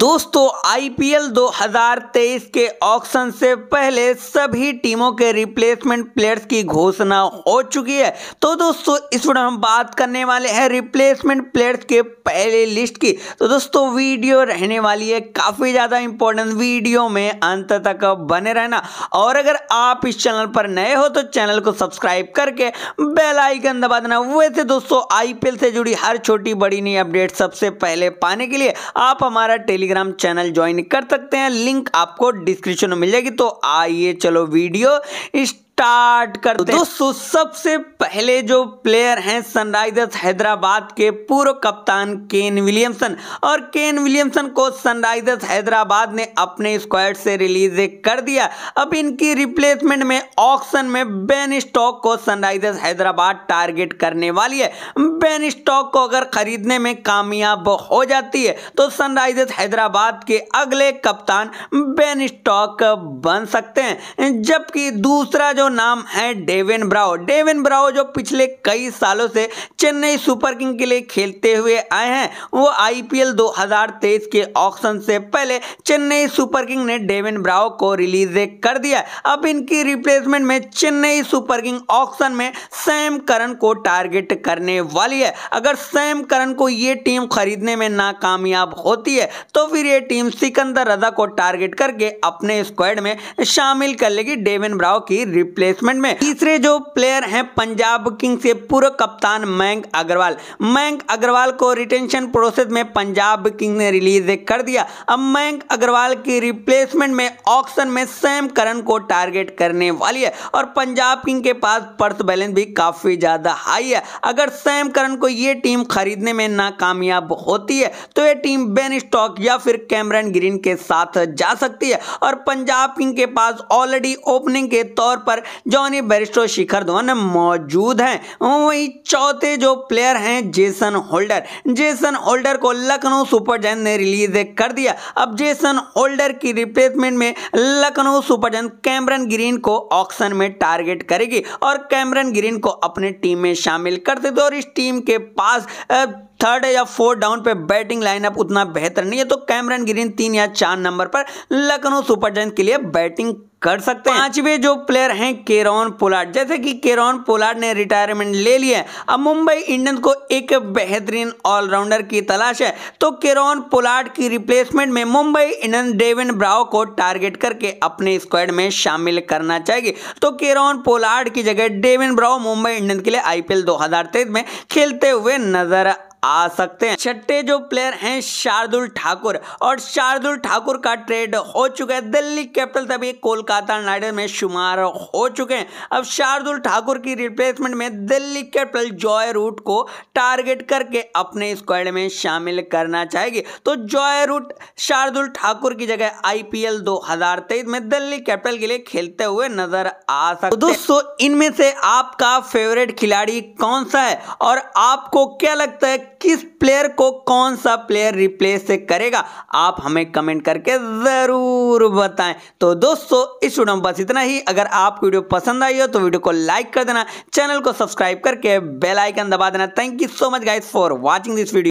दोस्तों आईपीएल 2023 के ऑक्शन से पहले सभी टीमों के रिप्लेसमेंट प्लेयर्स की घोषणा हो चुकी है तो दोस्तों इस वीडियो हम बात करने वाले हैं रिप्लेसमेंट प्लेयर्स के पहले लिस्ट की तो दोस्तों वीडियो रहने वाली है काफ़ी ज़्यादा इंपॉर्टेंट वीडियो में अंत तक बने रहना और अगर आप इस चैनल पर नए हो तो चैनल को सब्सक्राइब करके बेलाइकन दबा देना वैसे दोस्तों आई से जुड़ी हर छोटी बड़ी नई अपडेट सबसे पहले पाने के लिए आप हमारा टेली टेलीग्राम चैनल ज्वाइन कर सकते हैं लिंक आपको डिस्क्रिप्शन में मिल जाएगी तो आइए चलो वीडियो इस स्टार्ट कर तो दोस्तों सबसे पहले जो प्लेयर हैं सनराइजर्स हैदराबाद के पूर्व कप्तान केन विलियमसन और केन विलियमसन को सनराइजर्स हैदराबाद ने अपने स्क्वाड से रिलीज कर दिया अब इनकी रिप्लेसमेंट में ऑक्शन में बेन स्टॉक को सनराइजर्स हैदराबाद टारगेट करने वाली है बेन स्टॉक को अगर खरीदने में कामयाब हो जाती है तो सनराइजर्स हैदराबाद के अगले कप्तान बेन स्टॉक बन सकते हैं जबकि दूसरा जो नाम है डेविन ब्राओ डेविन ब्राओ जो पिछले कई सालों से चेन्नई सुपर किंग के लिए खेलते हुए आए हैं वो आईपीएल 2023 के ऑक्शन से पहले चेन्नई सुपर किंग ने डेविन ब्राओ को रिलीज कर दिया अब इनकी रिप्लेसमेंट में चेन्नई सुपर किंग ऑक्शन में सैम करन को टारगेट करने वाली है अगर सैम करन को ये टीम खरीदने में नाकामयाब होती है तो फिर ये टीम सिकंदर रजा को टारगेट करके अपने स्क्वाड में शामिल कर लेगी डेविन ब्राओ की रिप्लेस रिप्लेसमेंट में तीसरे जो प्लेयर हैं पंजाब किंग्स के पूर्व कप्तान मयंक अग्रवाल मयंक अग्रवाल को रिटेंशन प्रोसेस में पंजाब किंग ने रिलीज कर दिया अब मयंक अग्रवाल की रिप्लेसमेंट में ऑक्शन में सैम करन को टारगेट करने वाली है और पंजाब किंग के पास पर्स बैलेंस भी काफ़ी ज़्यादा हाई है अगर सैम करन को यह टीम खरीदने में नाकामयाब होती है तो यह टीम बेन स्टॉक या फिर कैमरन ग्रीन के साथ जा सकती है और पंजाब किंग के पास ऑलरेडी ओपनिंग के तौर पर जॉनी बेरिस्टो शिखर धवन मौजूद हैं वहीं चौथे जो प्लेयर हैं जेसन होल्डर जेसन होल्डर को लखनऊ सुपर जैन ने रिलीज कर दिया अब जेसन होल्डर की रिप्लेसमेंट में Lucknow super giants Cameron Green को ऑक्शन में टारगेट करेगी और कैमरन ग्रीन को अपने टीम में शामिल कर देते और इस टीम के पास थर्ड या फोर्थ डाउन पे बैटिंग लाइनअप उतना बेहतर नहीं है तो कैमरन ग्रीन तीन या चार नंबर पर लखनऊ सुपर जैन के लिए बैटिंग कर सकते हैं पांचवे जो प्लेयर हैं केरोन पोलार्ड जैसे कि केरोन पोलार्ड ने रिटायरमेंट ले लिया है अब मुंबई इंडियंस को एक बेहतरीन ऑलराउंडर की तलाश है तो केरोन पोलार्ड की रिप्लेसमेंट में मुंबई इंडियंस डेविन ब्राओ को टारगेट करके अपने स्क्वाड में शामिल करना चाहिए तो केरोन पोलार्ड की जगह डेविन ब्राओ मुंबई इंडियंस के लिए आईपीएल दो में खेलते हुए नजर आ सकते हैं छठे जो प्लेयर हैं शार्दुल ठाकुर और शार्दुल ठाकुर का ट्रेड हो चुका है दिल्ली कैपिटल तभी कोलकाता नाइट में शुमार हो चुके हैं अब शार्दुल ठाकुर की रिप्लेसमेंट में दिल्ली कैपिटल जॉय रूट को टारगेट करके अपने स्क्वाड में शामिल करना चाहेगी तो जॉय रूट शार्दुल ठाकुर की जगह आईपीएल 2023 में दिल्ली कैपिटल के लिए खेलते हुए नजर आ सकते तो दोस्तों इनमें से आपका फेवरेट खिलाड़ी कौन सा है और आपको क्या लगता है किस प्लेयर को कौन सा प्लेयर रिप्लेस करेगा आप हमें कमेंट करके ज़रूर बताएं तो दोस्तों इस वीडियो में बस इतना ही अगर आपको वीडियो पसंद आई हो तो वीडियो को लाइक कर देना चैनल को सब्सक्राइब करके बेलाइकन दबा देना thank you so much guys for watching this video